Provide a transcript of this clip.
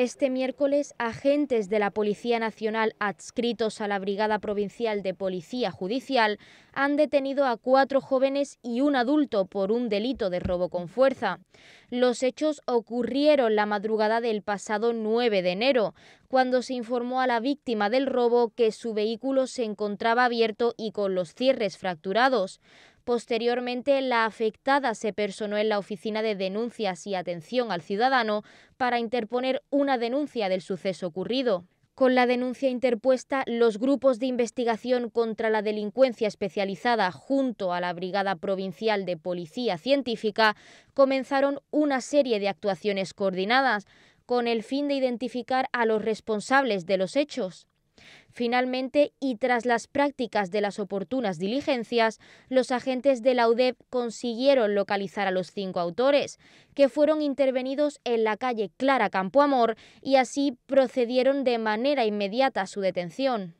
Este miércoles, agentes de la Policía Nacional adscritos a la Brigada Provincial de Policía Judicial han detenido a cuatro jóvenes y un adulto por un delito de robo con fuerza. Los hechos ocurrieron la madrugada del pasado 9 de enero, cuando se informó a la víctima del robo que su vehículo se encontraba abierto y con los cierres fracturados. Posteriormente, la afectada se personó en la Oficina de Denuncias y Atención al Ciudadano para interponer una denuncia del suceso ocurrido. Con la denuncia interpuesta, los grupos de investigación contra la delincuencia especializada junto a la Brigada Provincial de Policía Científica comenzaron una serie de actuaciones coordinadas con el fin de identificar a los responsables de los hechos. Finalmente, y tras las prácticas de las oportunas diligencias, los agentes de la UDEP consiguieron localizar a los cinco autores, que fueron intervenidos en la calle Clara Campoamor y así procedieron de manera inmediata a su detención.